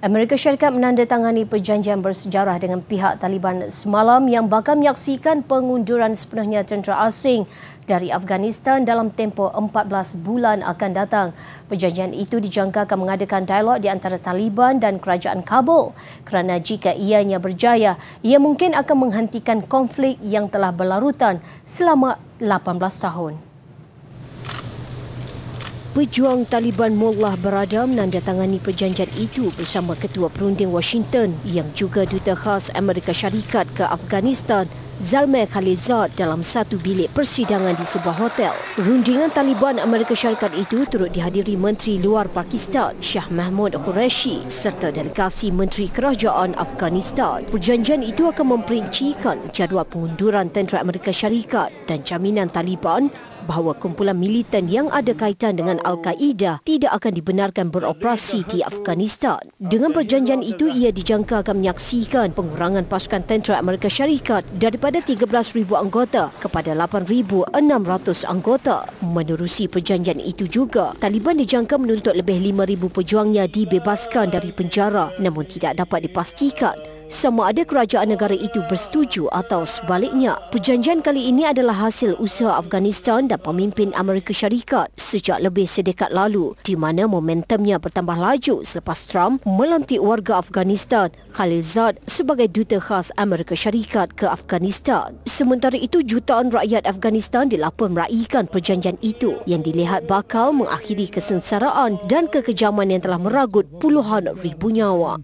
Amerika Syarikat menandatangani perjanjian bersejarah dengan pihak Taliban semalam yang bakal menyaksikan pengunduran sepenuhnya tentera asing dari Afghanistan dalam tempoh 14 bulan akan datang. Perjanjian itu dijangka akan mengadakan dialog di antara Taliban dan kerajaan Kabul kerana jika ianya berjaya, ia mungkin akan menghentikan konflik yang telah berlarutan selama 18 tahun. Pejuang Taliban Mullah Berada menandatangani perjanjian itu bersama Ketua Perunding Washington yang juga Duta Khas Amerika Syarikat ke Afghanistan Zalmay Khalilzad dalam satu bilik persidangan di sebuah hotel. Rundingan Taliban Amerika Syarikat itu turut dihadiri Menteri Luar Pakistan Shah Mahmud Qureshi serta delegasi Menteri Kerajaan Afghanistan. Perjanjian itu akan memperincikan jadual pengunduran tentera Amerika Syarikat dan jaminan Taliban bahawa kumpulan militan yang ada kaitan dengan Al-Qaeda tidak akan dibenarkan beroperasi di Afghanistan. Dengan perjanjian itu, ia dijangka akan menyaksikan pengurangan pasukan tentera Amerika Syarikat daripada daripada 13,000 anggota kepada 8,600 anggota. Menerusi perjanjian itu juga, Taliban dijangka menuntut lebih 5,000 pejuangnya dibebaskan dari penjara namun tidak dapat dipastikan sama ada kerajaan negara itu bersetuju atau sebaliknya, perjanjian kali ini adalah hasil usaha Afghanistan dan pemimpin Amerika Syarikat sejak lebih sedekat lalu di mana momentumnya bertambah laju selepas Trump melantik warga Afghanistan Khalil Zad sebagai duta khas Amerika Syarikat ke Afghanistan. Sementara itu, jutaan rakyat Afghanistan dilaporkan meraihkan perjanjian itu yang dilihat bakal mengakhiri kesengsaraan dan kekejaman yang telah meragut puluhan ribu nyawa.